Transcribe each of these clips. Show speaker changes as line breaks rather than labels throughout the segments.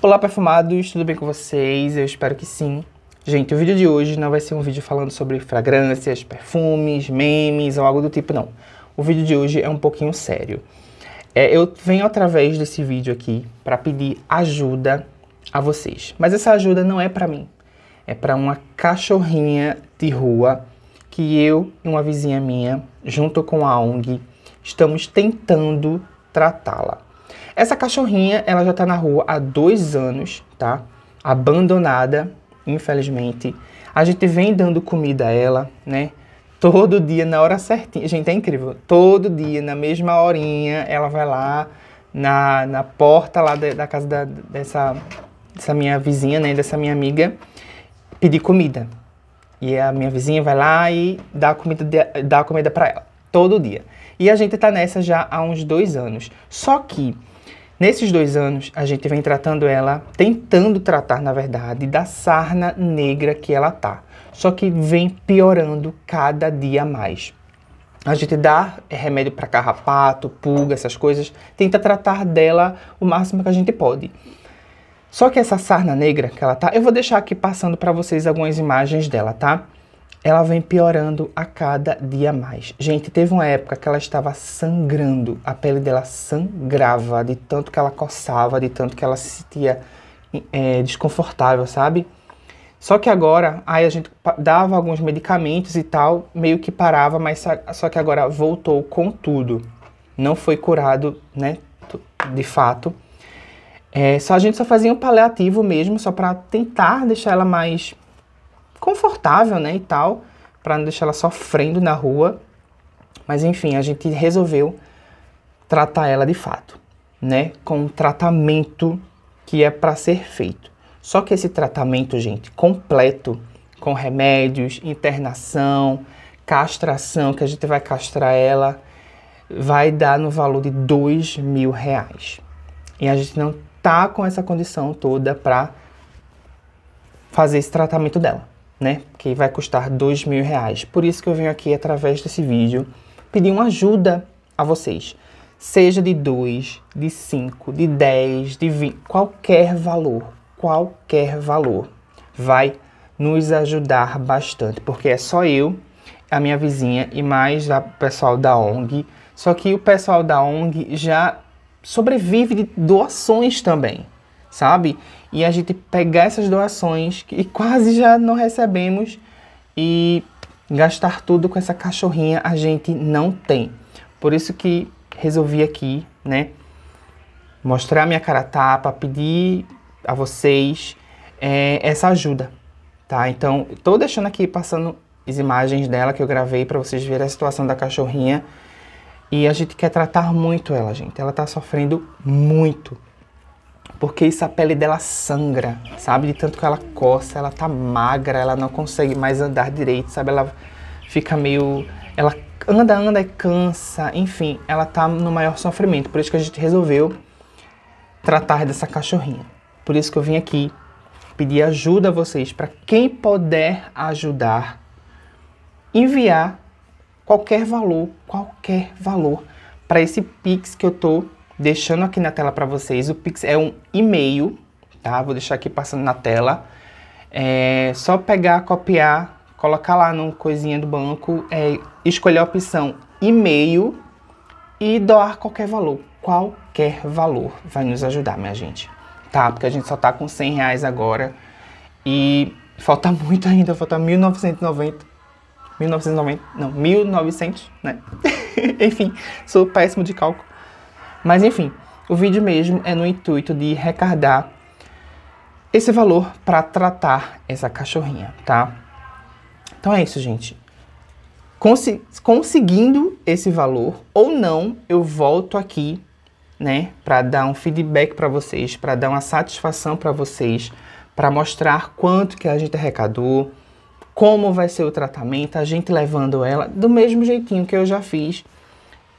Olá, perfumados, tudo bem com vocês? Eu espero que sim. Gente, o vídeo de hoje não vai ser um vídeo falando sobre fragrâncias, perfumes, memes ou algo do tipo, não. O vídeo de hoje é um pouquinho sério. É, eu venho através desse vídeo aqui para pedir ajuda a vocês. Mas essa ajuda não é para mim. É para uma cachorrinha de rua que eu e uma vizinha minha, junto com a ONG, estamos tentando tratá-la. Essa cachorrinha, ela já tá na rua há dois anos, tá? Abandonada, infelizmente. A gente vem dando comida a ela, né? Todo dia, na hora certinha. Gente, é incrível. Todo dia, na mesma horinha, ela vai lá na, na porta lá da, da casa da, dessa, dessa minha vizinha, né? Dessa minha amiga, pedir comida. E a minha vizinha vai lá e dá a comida, dá comida pra ela todo dia. E a gente está nessa já há uns dois anos. Só que nesses dois anos a gente vem tratando ela, tentando tratar, na verdade, da sarna negra que ela tá. Só que vem piorando cada dia mais. A gente dá remédio para carrapato, pulga, essas coisas, tenta tratar dela o máximo que a gente pode. Só que essa sarna negra que ela tá, eu vou deixar aqui passando para vocês algumas imagens dela, tá? ela vem piorando a cada dia mais. Gente, teve uma época que ela estava sangrando, a pele dela sangrava de tanto que ela coçava, de tanto que ela se sentia é, desconfortável, sabe? Só que agora, aí a gente dava alguns medicamentos e tal, meio que parava, mas só que agora voltou com tudo. Não foi curado, né, de fato. É, só a gente só fazia um paliativo mesmo, só para tentar deixar ela mais confortável, né, e tal, para não deixar ela sofrendo na rua. Mas enfim, a gente resolveu tratar ela de fato, né, com um tratamento que é para ser feito. Só que esse tratamento, gente, completo, com remédios, internação, castração, que a gente vai castrar ela, vai dar no valor de dois mil reais. E a gente não tá com essa condição toda para fazer esse tratamento dela né? Que vai custar dois mil reais. Por isso que eu venho aqui através desse vídeo pedir uma ajuda a vocês. Seja de dois, de cinco, de dez, de vinte, qualquer valor, qualquer valor vai nos ajudar bastante, porque é só eu, a minha vizinha e mais o pessoal da ONG. Só que o pessoal da ONG já sobrevive de doações também sabe? E a gente pegar essas doações que quase já não recebemos e gastar tudo com essa cachorrinha a gente não tem. Por isso que resolvi aqui, né, mostrar minha cara tapa, pedir a vocês é, essa ajuda, tá? Então, tô deixando aqui passando as imagens dela que eu gravei para vocês verem a situação da cachorrinha. E a gente quer tratar muito ela, gente. Ela tá sofrendo muito porque isso a pele dela sangra, sabe? De tanto que ela coça, ela tá magra, ela não consegue mais andar direito, sabe? Ela fica meio. Ela anda, anda e cansa, enfim, ela tá no maior sofrimento. Por isso que a gente resolveu tratar dessa cachorrinha. Por isso que eu vim aqui pedir ajuda a vocês, para quem puder ajudar, enviar qualquer valor, qualquer valor para esse Pix que eu tô deixando aqui na tela para vocês, o Pix é um e-mail, tá? Vou deixar aqui passando na tela. É só pegar, copiar, colocar lá no coisinha do banco, é, escolher a opção e-mail e doar qualquer valor. Qualquer valor vai nos ajudar, minha gente. Tá? Porque a gente só tá com 100 reais agora e falta muito ainda, falta 1990. 1990, não, 1900, né? Enfim, sou péssimo de cálculo. Mas enfim, o vídeo mesmo é no intuito de recardar esse valor para tratar essa cachorrinha, tá? Então é isso, gente. Consi conseguindo esse valor ou não, eu volto aqui, né, para dar um feedback para vocês, para dar uma satisfação para vocês, para mostrar quanto que a gente arrecadou, como vai ser o tratamento, a gente levando ela do mesmo jeitinho que eu já fiz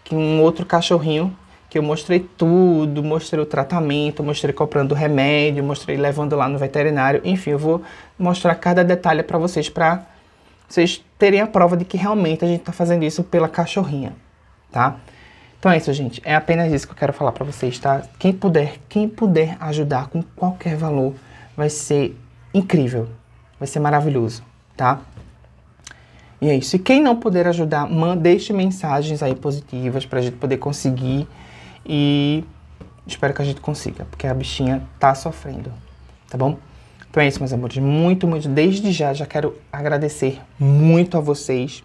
que um outro cachorrinho que eu mostrei tudo, mostrei o tratamento, mostrei comprando remédio, mostrei levando lá no veterinário, enfim, eu vou mostrar cada detalhe para vocês para vocês terem a prova de que realmente a gente está fazendo isso pela cachorrinha, tá? Então é isso, gente. É apenas isso que eu quero falar para vocês, tá? Quem puder, quem puder ajudar com qualquer valor, vai ser incrível, vai ser maravilhoso, tá? E é isso. E quem não puder ajudar, deixe mensagens aí positivas para a gente poder conseguir e espero que a gente consiga, porque a bichinha tá sofrendo, tá bom? Então é isso, meus amores. Muito, muito. Desde já, já quero agradecer muito a vocês,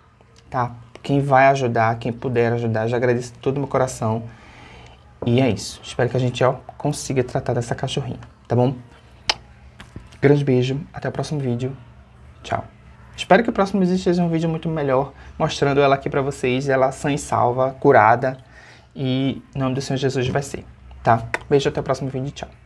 tá? Quem vai ajudar, quem puder ajudar, já agradeço de todo o meu coração. E é isso. Espero que a gente ó, consiga tratar dessa cachorrinha, tá bom? Grande beijo. Até o próximo vídeo. Tchau. Espero que o próximo vídeo seja um vídeo muito melhor, mostrando ela aqui pra vocês, ela sã e salva, curada. E em nome do Senhor Jesus vai ser, tá? Beijo, até o próximo vídeo, tchau.